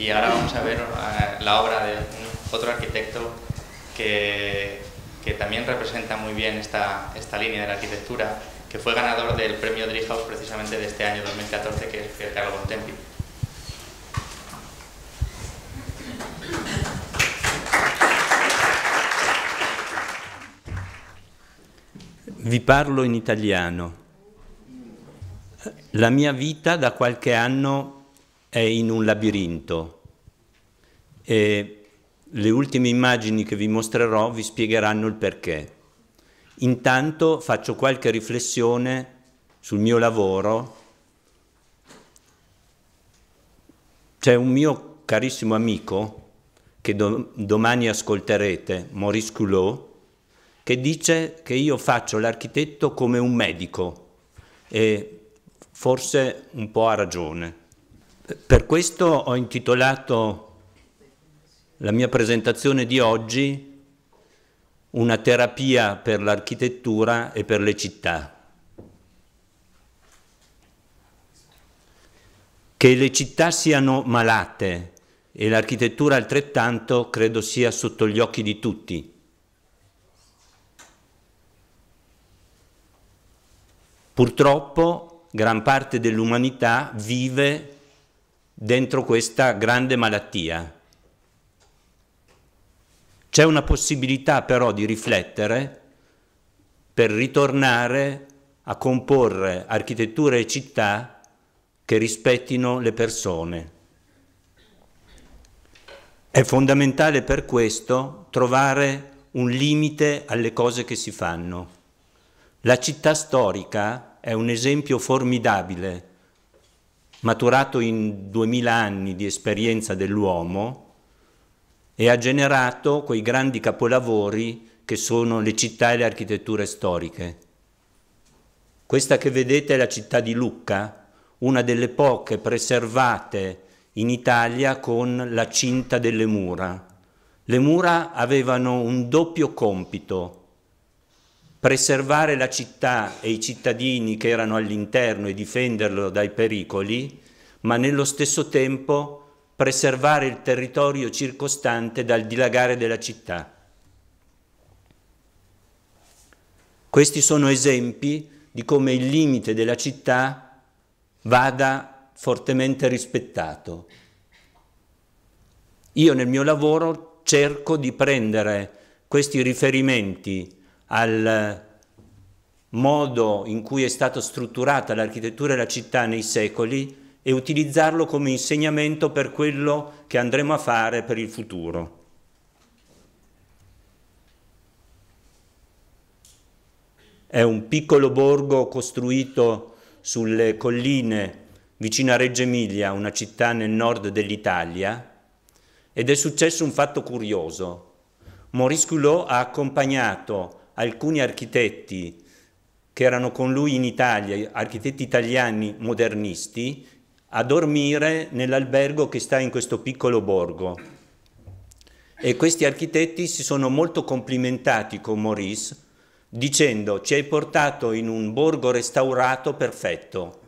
Y ahora vamos a ver eh, la obra de otro arquitecto que, que también representa muy bien esta, esta, línea de la arquitectura, que fue ganador del premio Driehaus precisamente de este año 2014, que es Carlo Contempi. Vi parlo in italiano. La mia vita da qualche anno è in un labirinto e le ultime immagini che vi mostrerò vi spiegheranno il perché. Intanto faccio qualche riflessione sul mio lavoro. C'è un mio carissimo amico che do domani ascolterete, Maurice Coulot, che dice che io faccio l'architetto come un medico e forse un po' ha ragione. Per questo ho intitolato la mia presentazione di oggi Una terapia per l'architettura e per le città. Che le città siano malate e l'architettura altrettanto credo sia sotto gli occhi di tutti. Purtroppo gran parte dell'umanità vive dentro questa grande malattia. C'è una possibilità però di riflettere per ritornare a comporre architetture e città che rispettino le persone. È fondamentale per questo trovare un limite alle cose che si fanno. La città storica è un esempio formidabile maturato in duemila anni di esperienza dell'uomo e ha generato quei grandi capolavori che sono le città e le architetture storiche. Questa che vedete è la città di Lucca, una delle poche preservate in Italia con la cinta delle mura. Le mura avevano un doppio compito, preservare la città e i cittadini che erano all'interno e difenderlo dai pericoli, ma nello stesso tempo preservare il territorio circostante dal dilagare della città. Questi sono esempi di come il limite della città vada fortemente rispettato. Io nel mio lavoro cerco di prendere questi riferimenti al modo in cui è stata strutturata l'architettura della città nei secoli e utilizzarlo come insegnamento per quello che andremo a fare per il futuro. È un piccolo borgo costruito sulle colline vicino a Reggio Emilia, una città nel nord dell'Italia, ed è successo un fatto curioso. Maurice Coulot ha accompagnato alcuni architetti che erano con lui in Italia, architetti italiani modernisti, a dormire nell'albergo che sta in questo piccolo borgo. E questi architetti si sono molto complimentati con Maurice dicendo ci hai portato in un borgo restaurato perfetto.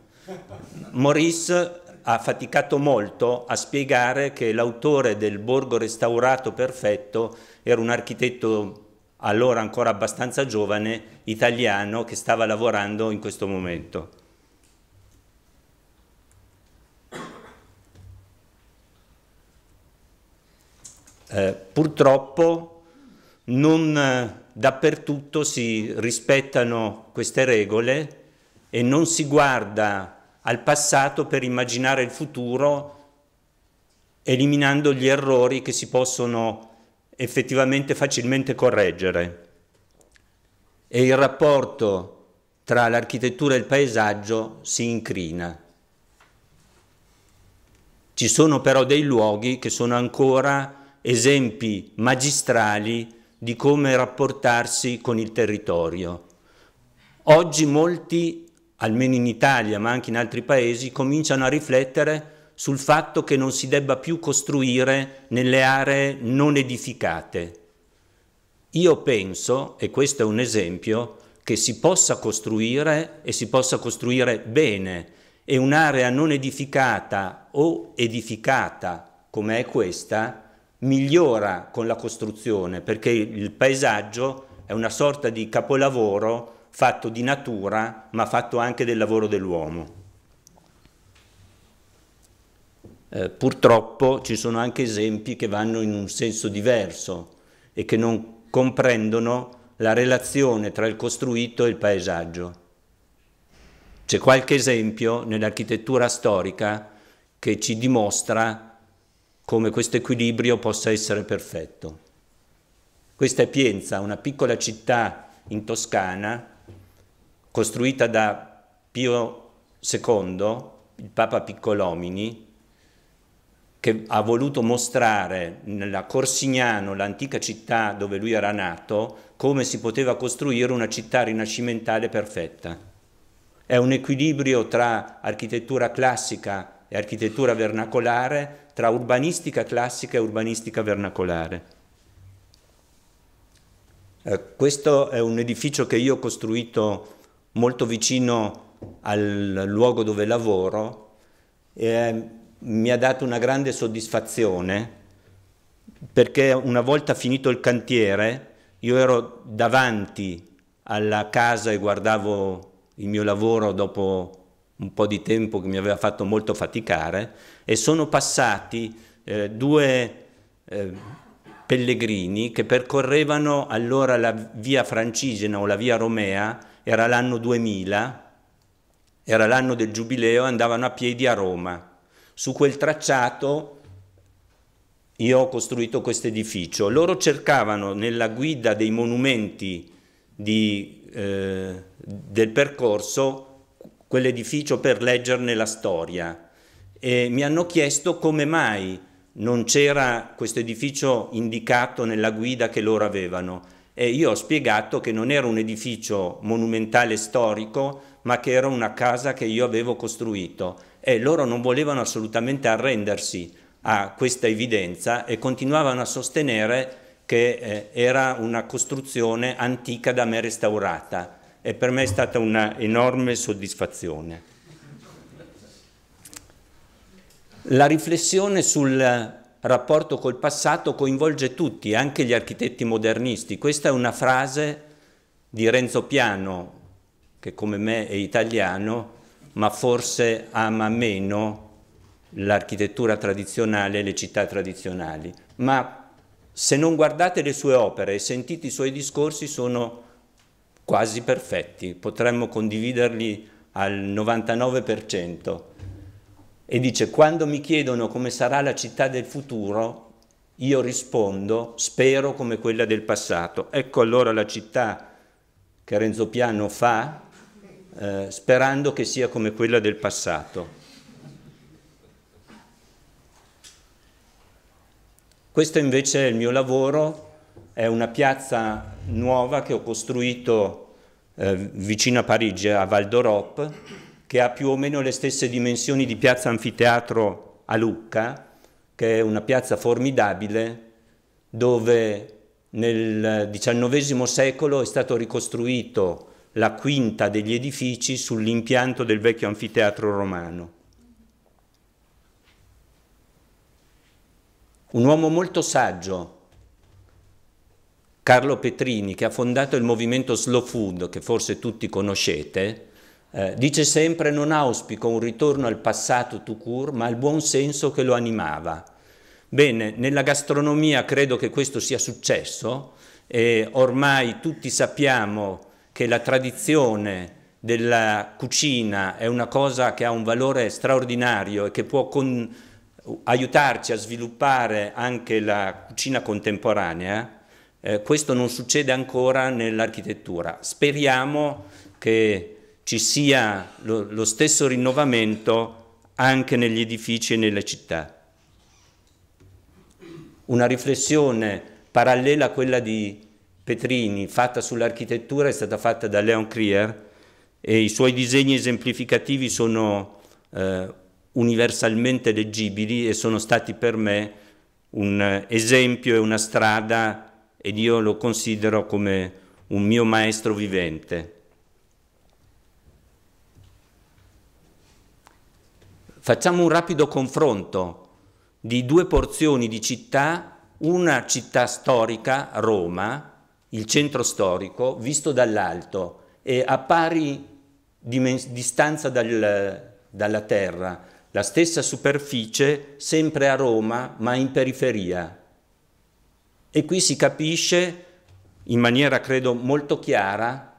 Maurice ha faticato molto a spiegare che l'autore del borgo restaurato perfetto era un architetto allora ancora abbastanza giovane, italiano che stava lavorando in questo momento. Eh, purtroppo non eh, dappertutto si rispettano queste regole e non si guarda al passato per immaginare il futuro eliminando gli errori che si possono effettivamente facilmente correggere. E il rapporto tra l'architettura e il paesaggio si incrina. Ci sono però dei luoghi che sono ancora esempi magistrali di come rapportarsi con il territorio. Oggi molti, almeno in Italia ma anche in altri paesi, cominciano a riflettere sul fatto che non si debba più costruire nelle aree non edificate. Io penso, e questo è un esempio, che si possa costruire e si possa costruire bene e un'area non edificata o edificata come è questa migliora con la costruzione perché il paesaggio è una sorta di capolavoro fatto di natura ma fatto anche del lavoro dell'uomo. Eh, purtroppo ci sono anche esempi che vanno in un senso diverso e che non comprendono la relazione tra il costruito e il paesaggio. C'è qualche esempio nell'architettura storica che ci dimostra come questo equilibrio possa essere perfetto. Questa è Pienza, una piccola città in Toscana, costruita da Pio II, il Papa Piccolomini, che ha voluto mostrare nella Corsignano, l'antica città dove lui era nato, come si poteva costruire una città rinascimentale perfetta. È un equilibrio tra architettura classica e architettura vernacolare, tra urbanistica classica e urbanistica vernacolare. Eh, questo è un edificio che io ho costruito molto vicino al luogo dove lavoro. Eh, mi ha dato una grande soddisfazione perché una volta finito il cantiere io ero davanti alla casa e guardavo il mio lavoro dopo un po' di tempo che mi aveva fatto molto faticare e sono passati eh, due eh, pellegrini che percorrevano allora la via Francigena o la via Romea, era l'anno 2000, era l'anno del giubileo, andavano a piedi a Roma su quel tracciato io ho costruito questo edificio. Loro cercavano nella guida dei monumenti di, eh, del percorso quell'edificio per leggerne la storia e mi hanno chiesto come mai non c'era questo edificio indicato nella guida che loro avevano e io ho spiegato che non era un edificio monumentale storico ma che era una casa che io avevo costruito e loro non volevano assolutamente arrendersi a questa evidenza e continuavano a sostenere che eh, era una costruzione antica da me restaurata e per me è stata una enorme soddisfazione. La riflessione sul rapporto col passato coinvolge tutti, anche gli architetti modernisti. Questa è una frase di Renzo Piano, che come me è italiano, ma forse ama meno l'architettura tradizionale e le città tradizionali. Ma se non guardate le sue opere e sentite i suoi discorsi sono quasi perfetti, potremmo condividerli al 99%. E dice, quando mi chiedono come sarà la città del futuro, io rispondo, spero come quella del passato. Ecco allora la città che Renzo Piano fa eh, sperando che sia come quella del passato. Questo invece è il mio lavoro, è una piazza nuova che ho costruito eh, vicino a Parigi, a Val d'Europe, che ha più o meno le stesse dimensioni di piazza anfiteatro a Lucca, che è una piazza formidabile dove nel XIX secolo è stato ricostruito la quinta degli edifici sull'impianto del vecchio anfiteatro romano. Un uomo molto saggio, Carlo Petrini, che ha fondato il movimento Slow Food, che forse tutti conoscete, eh, dice sempre non auspico un ritorno al passato tout court, ma al buon senso che lo animava. Bene, nella gastronomia credo che questo sia successo e ormai tutti sappiamo che la tradizione della cucina è una cosa che ha un valore straordinario e che può con, aiutarci a sviluppare anche la cucina contemporanea, eh, questo non succede ancora nell'architettura. Speriamo che ci sia lo, lo stesso rinnovamento anche negli edifici e nelle città. Una riflessione parallela a quella di Petrini fatta sull'architettura è stata fatta da Leon Krier e i suoi disegni esemplificativi sono eh, universalmente leggibili e sono stati per me un esempio e una strada ed io lo considero come un mio maestro vivente. Facciamo un rapido confronto di due porzioni di città, una città storica, Roma, il centro storico visto dall'alto e a pari distanza dal, dalla terra, la stessa superficie sempre a Roma ma in periferia. E qui si capisce in maniera credo molto chiara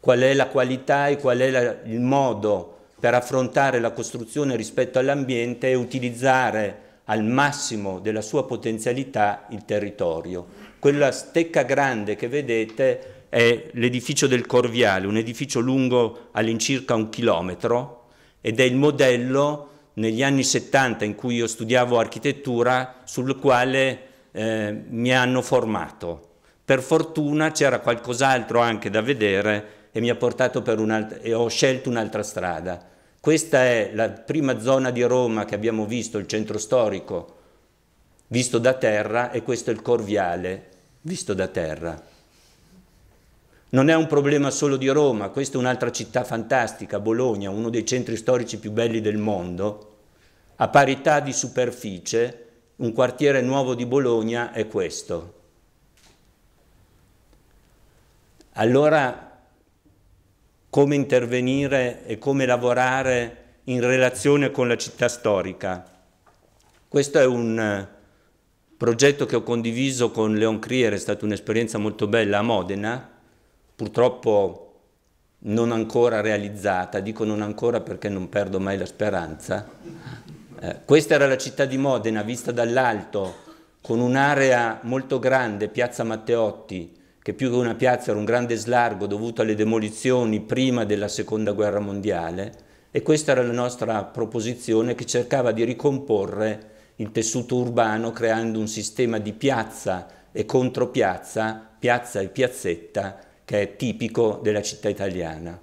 qual è la qualità e qual è la, il modo per affrontare la costruzione rispetto all'ambiente e utilizzare al massimo della sua potenzialità il territorio. Quella stecca grande che vedete è l'edificio del Corviale, un edificio lungo all'incirca un chilometro ed è il modello negli anni 70 in cui io studiavo architettura sul quale eh, mi hanno formato. Per fortuna c'era qualcos'altro anche da vedere e mi ha portato per un'altra, e ho scelto un'altra strada. Questa è la prima zona di Roma che abbiamo visto, il centro storico, visto da terra, e questo è il Corviale, visto da terra. Non è un problema solo di Roma, questa è un'altra città fantastica, Bologna, uno dei centri storici più belli del mondo. A parità di superficie, un quartiere nuovo di Bologna è questo. Allora come intervenire e come lavorare in relazione con la città storica. Questo è un eh, progetto che ho condiviso con Leon Crier, è stata un'esperienza molto bella a Modena, purtroppo non ancora realizzata, dico non ancora perché non perdo mai la speranza. Eh, questa era la città di Modena vista dall'alto, con un'area molto grande, Piazza Matteotti, che più che una piazza era un grande slargo dovuto alle demolizioni prima della seconda guerra mondiale e questa era la nostra proposizione che cercava di ricomporre il tessuto urbano creando un sistema di piazza e contropiazza, piazza e piazzetta, che è tipico della città italiana.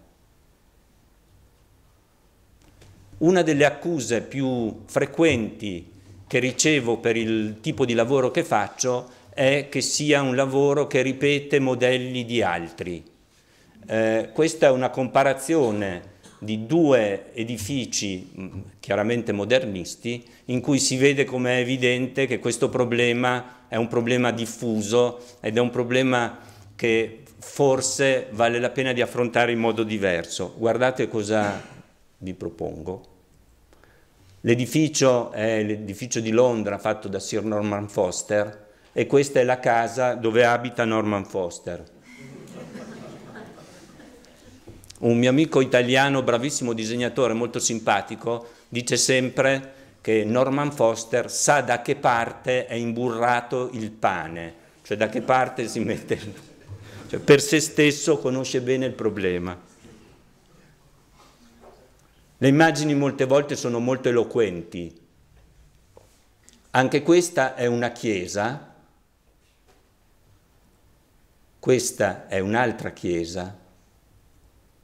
Una delle accuse più frequenti che ricevo per il tipo di lavoro che faccio è che sia un lavoro che ripete modelli di altri. Eh, questa è una comparazione di due edifici mm, chiaramente modernisti in cui si vede come è evidente che questo problema è un problema diffuso ed è un problema che forse vale la pena di affrontare in modo diverso. Guardate cosa vi propongo. L'edificio è l'edificio di Londra fatto da Sir Norman Foster e questa è la casa dove abita Norman Foster. Un mio amico italiano, bravissimo disegnatore, molto simpatico, dice sempre che Norman Foster sa da che parte è imburrato il pane, cioè da che parte si mette il... Cioè per se stesso conosce bene il problema. Le immagini molte volte sono molto eloquenti. Anche questa è una chiesa questa è un'altra Chiesa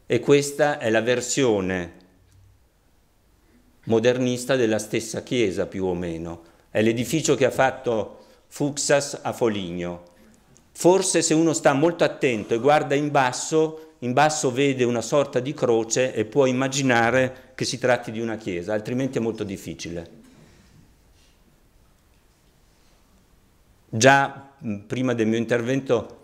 e questa è la versione modernista della stessa Chiesa più o meno. È l'edificio che ha fatto Fuxas a Foligno. Forse se uno sta molto attento e guarda in basso, in basso vede una sorta di croce e può immaginare che si tratti di una chiesa, altrimenti è molto difficile. Già prima del mio intervento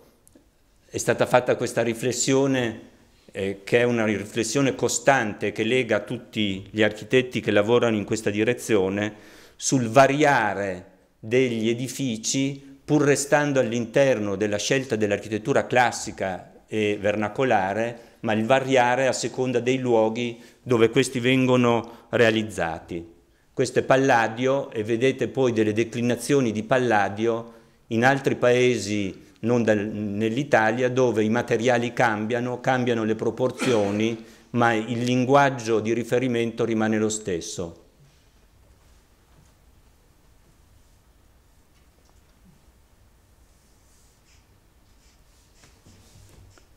è stata fatta questa riflessione eh, che è una riflessione costante che lega tutti gli architetti che lavorano in questa direzione sul variare degli edifici pur restando all'interno della scelta dell'architettura classica e vernacolare, ma il variare a seconda dei luoghi dove questi vengono realizzati. Questo è Palladio e vedete poi delle declinazioni di Palladio in altri paesi non nell'Italia dove i materiali cambiano, cambiano le proporzioni, ma il linguaggio di riferimento rimane lo stesso.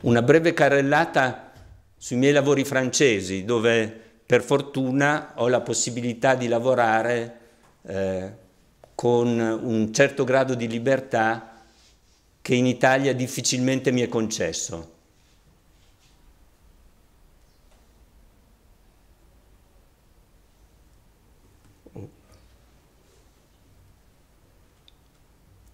Una breve carrellata sui miei lavori francesi, dove per fortuna ho la possibilità di lavorare eh, con un certo grado di libertà che in Italia difficilmente mi è concesso.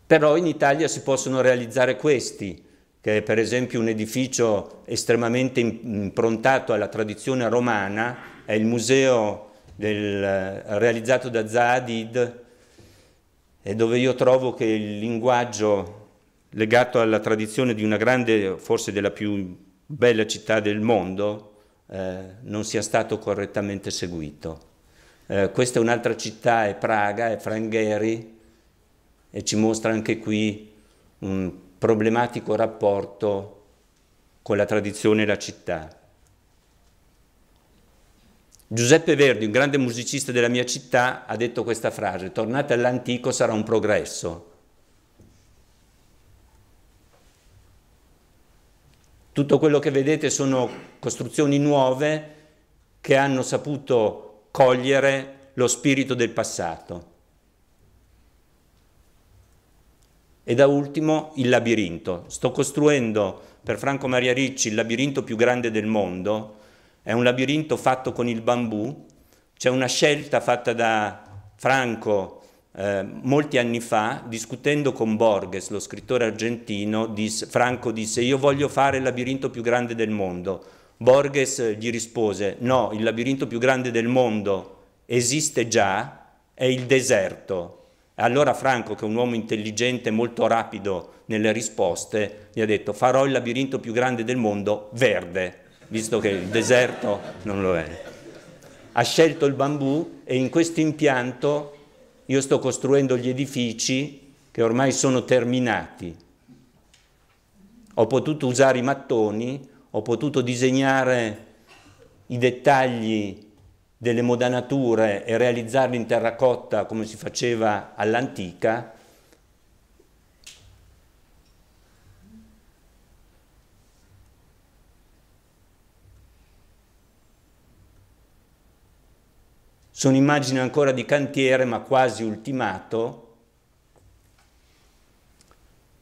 Però in Italia si possono realizzare questi, che è per esempio un edificio estremamente improntato alla tradizione romana, è il museo del, realizzato da Zaadid, e dove io trovo che il linguaggio legato alla tradizione di una grande, forse della più bella città del mondo, eh, non sia stato correttamente seguito. Eh, questa è un'altra città, è Praga, è Frangheri, e ci mostra anche qui un problematico rapporto con la tradizione e la città. Giuseppe Verdi, un grande musicista della mia città, ha detto questa frase, tornate all'antico sarà un progresso. Tutto quello che vedete sono costruzioni nuove che hanno saputo cogliere lo spirito del passato. E da ultimo il labirinto. Sto costruendo per Franco Maria Ricci il labirinto più grande del mondo. È un labirinto fatto con il bambù. C'è una scelta fatta da Franco eh, molti anni fa, discutendo con Borges, lo scrittore argentino, disse, Franco disse io voglio fare il labirinto più grande del mondo. Borges gli rispose no, il labirinto più grande del mondo esiste già, è il deserto. Allora Franco, che è un uomo intelligente, molto rapido nelle risposte, gli ha detto farò il labirinto più grande del mondo verde, visto che il deserto non lo è. Ha scelto il bambù e in questo impianto io sto costruendo gli edifici che ormai sono terminati. Ho potuto usare i mattoni, ho potuto disegnare i dettagli delle modanature e realizzarli in terracotta come si faceva all'antica, Sono immagini ancora di cantiere, ma quasi ultimato.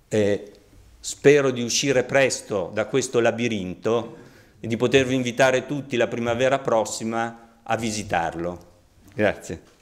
Eh, spero di uscire presto da questo labirinto e di potervi invitare tutti la primavera prossima a visitarlo. Grazie.